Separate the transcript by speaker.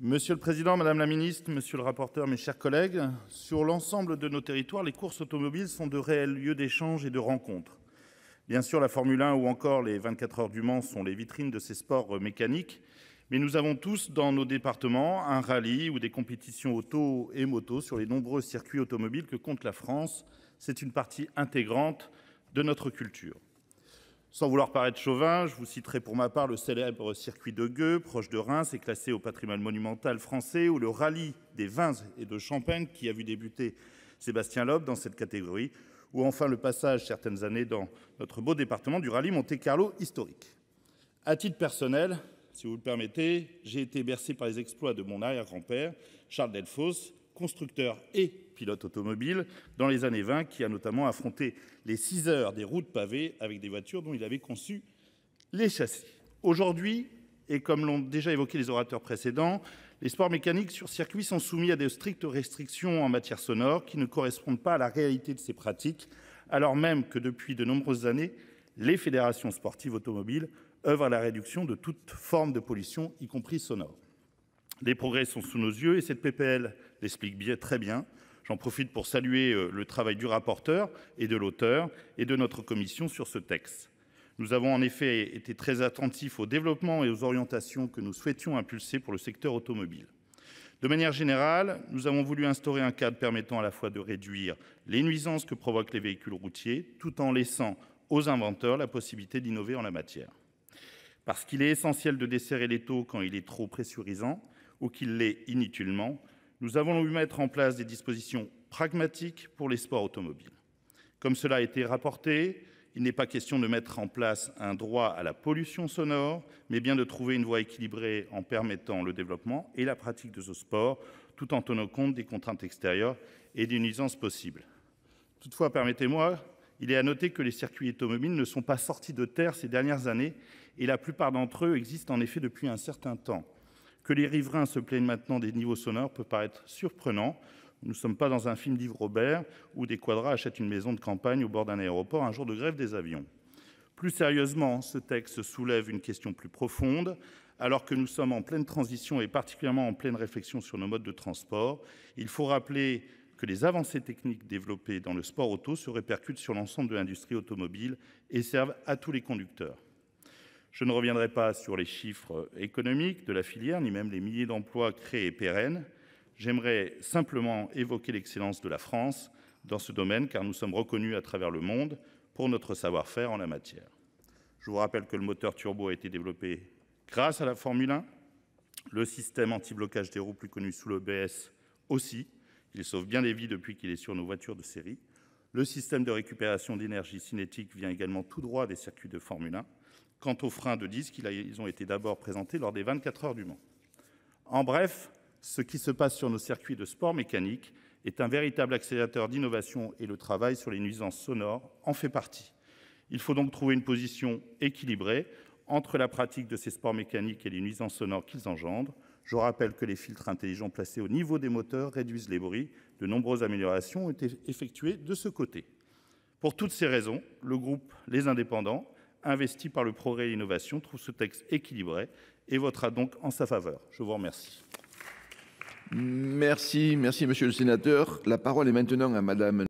Speaker 1: Monsieur le président, madame la ministre, monsieur le rapporteur, mes chers collègues, sur l'ensemble de nos territoires, les courses automobiles sont de réels lieux d'échange et de rencontres. Bien sûr, la Formule 1 ou encore les 24 heures du Mans sont les vitrines de ces sports mécaniques, mais nous avons tous dans nos départements un rallye ou des compétitions auto et moto sur les nombreux circuits automobiles que compte la France. C'est une partie intégrante de notre culture. Sans vouloir paraître chauvin, je vous citerai pour ma part le célèbre circuit de Gueux, proche de Reims et classé au patrimoine monumental français, ou le rallye des vins et de champagne qui a vu débuter Sébastien Loeb dans cette catégorie, ou enfin le passage certaines années dans notre beau département du rallye Monte-Carlo historique. À titre personnel, si vous le permettez, j'ai été bercé par les exploits de mon arrière-grand-père, Charles Delphos, constructeur et pilote automobile dans les années 20 qui a notamment affronté les 6 heures des routes pavées avec des voitures dont il avait conçu les châssis. Aujourd'hui, et comme l'ont déjà évoqué les orateurs précédents, les sports mécaniques sur circuit sont soumis à de strictes restrictions en matière sonore qui ne correspondent pas à la réalité de ces pratiques, alors même que depuis de nombreuses années, les fédérations sportives automobiles œuvrent à la réduction de toute forme de pollution, y compris sonore. Les progrès sont sous nos yeux et cette PPL l'explique très bien. J'en profite pour saluer euh, le travail du rapporteur et de l'auteur et de notre commission sur ce texte. Nous avons en effet été très attentifs au développement et aux orientations que nous souhaitions impulser pour le secteur automobile. De manière générale, nous avons voulu instaurer un cadre permettant à la fois de réduire les nuisances que provoquent les véhicules routiers tout en laissant aux inventeurs la possibilité d'innover en la matière. Parce qu'il est essentiel de desserrer les taux quand il est trop pressurisant ou qu'il l'est inutilement, nous avons voulu mettre en place des dispositions pragmatiques pour les sports automobiles. Comme cela a été rapporté, il n'est pas question de mettre en place un droit à la pollution sonore, mais bien de trouver une voie équilibrée en permettant le développement et la pratique de ce sport, tout en tenant compte des contraintes extérieures et des nuisances possibles. Toutefois, permettez-moi, il est à noter que les circuits automobiles ne sont pas sortis de terre ces dernières années, et la plupart d'entre eux existent en effet depuis un certain temps. Que les riverains se plaignent maintenant des niveaux sonores peut paraître surprenant. Nous ne sommes pas dans un film d'Yves Robert où des quadras achètent une maison de campagne au bord d'un aéroport un jour de grève des avions. Plus sérieusement, ce texte soulève une question plus profonde. Alors que nous sommes en pleine transition et particulièrement en pleine réflexion sur nos modes de transport, il faut rappeler que les avancées techniques développées dans le sport auto se répercutent sur l'ensemble de l'industrie automobile et servent à tous les conducteurs. Je ne reviendrai pas sur les chiffres économiques de la filière, ni même les milliers d'emplois créés pérennes. J'aimerais simplement évoquer l'excellence de la France dans ce domaine, car nous sommes reconnus à travers le monde pour notre savoir-faire en la matière. Je vous rappelle que le moteur turbo a été développé grâce à la Formule 1, le système anti-blocage des roues plus connu sous BS aussi, il sauve bien des vies depuis qu'il est sur nos voitures de série. Le système de récupération d'énergie cinétique vient également tout droit des circuits de Formule 1 Quant aux freins de disque, ils ont été d'abord présentés lors des 24 heures du Mans. En bref, ce qui se passe sur nos circuits de sport mécanique est un véritable accélérateur d'innovation et le travail sur les nuisances sonores en fait partie. Il faut donc trouver une position équilibrée entre la pratique de ces sports mécaniques et les nuisances sonores qu'ils engendrent. Je rappelle que les filtres intelligents placés au niveau des moteurs réduisent les bruits. De nombreuses améliorations ont été effectuées de ce côté. Pour toutes ces raisons, le groupe Les Indépendants Investi par le progrès et l'innovation trouve ce texte équilibré et votera donc en sa faveur. Je vous remercie. Merci, merci monsieur le sénateur. La parole est maintenant à madame